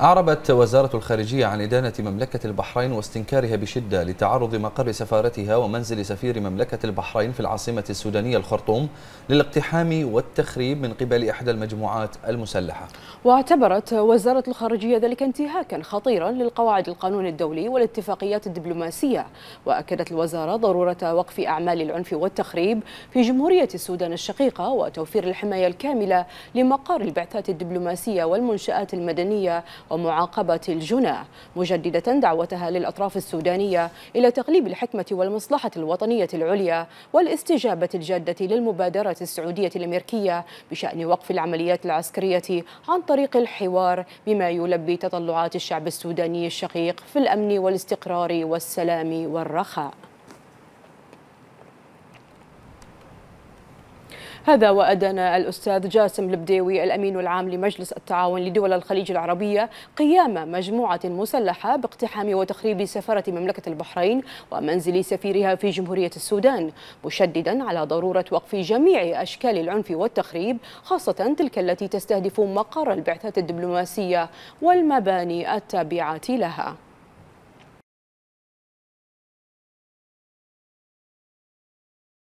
أعربت وزارة الخارجية عن إدانة مملكة البحرين واستنكارها بشدة لتعرض مقر سفارتها ومنزل سفير مملكة البحرين في العاصمة السودانية الخرطوم للاقتحام والتخريب من قبل إحدى المجموعات المسلحة واعتبرت وزارة الخارجية ذلك انتهاكا خطيرا للقواعد القانون الدولي والاتفاقيات الدبلوماسية وأكدت الوزارة ضرورة وقف أعمال العنف والتخريب في جمهورية السودان الشقيقة وتوفير الحماية الكاملة لمقار البعثات الدبلوماسية والمنشآت المدنية ومعاقبة الجنى مجددة دعوتها للأطراف السودانية إلى تقليب الحكمة والمصلحة الوطنية العليا والاستجابة الجادة للمبادرة السعودية الأمريكية بشأن وقف العمليات العسكرية عن طريق الحوار بما يلبي تطلعات الشعب السوداني الشقيق في الأمن والاستقرار والسلام والرخاء هذا وأدنى الأستاذ جاسم البديوي الأمين العام لمجلس التعاون لدول الخليج العربية قيام مجموعة مسلحة باقتحام وتخريب سفارة مملكة البحرين ومنزل سفيرها في جمهورية السودان مشددا على ضرورة وقف جميع أشكال العنف والتخريب خاصة تلك التي تستهدف مقر البعثات الدبلوماسية والمباني التابعة لها